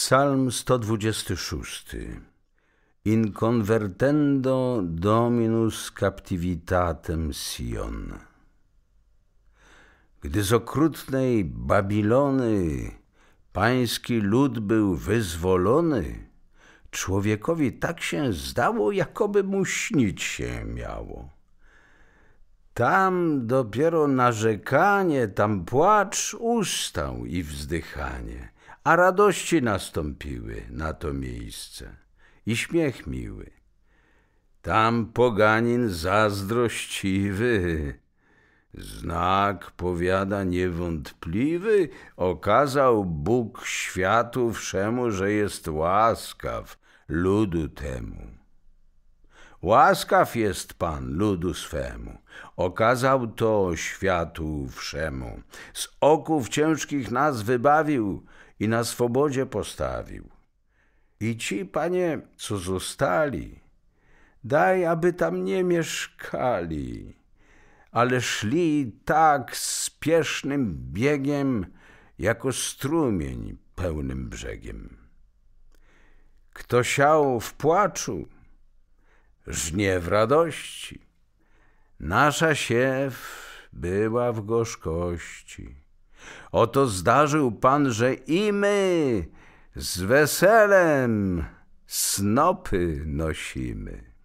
Psalm 126 Inconvertendo Dominus captivitatem Sion Gdy z okrutnej Babilony pański lud był wyzwolony, człowiekowi tak się zdało, jakoby mu śnić się miało. Tam dopiero narzekanie, tam płacz ustał i wzdychanie – a radości nastąpiły na to miejsce i śmiech miły. Tam poganin zazdrościwy, znak powiada niewątpliwy, okazał Bóg światu wszemu, że jest łaskaw ludu temu. Łaskaw jest Pan ludu swemu, okazał to światu wszemu. Z oków ciężkich nas wybawił i na swobodzie postawił. I ci, Panie, co zostali, daj, aby tam nie mieszkali, ale szli tak spiesznym biegiem, jako strumień pełnym brzegiem. Kto siał w płaczu, żnie w radości. Nasza siew była w gorzkości. Oto zdarzył Pan, że i my z weselem snopy nosimy.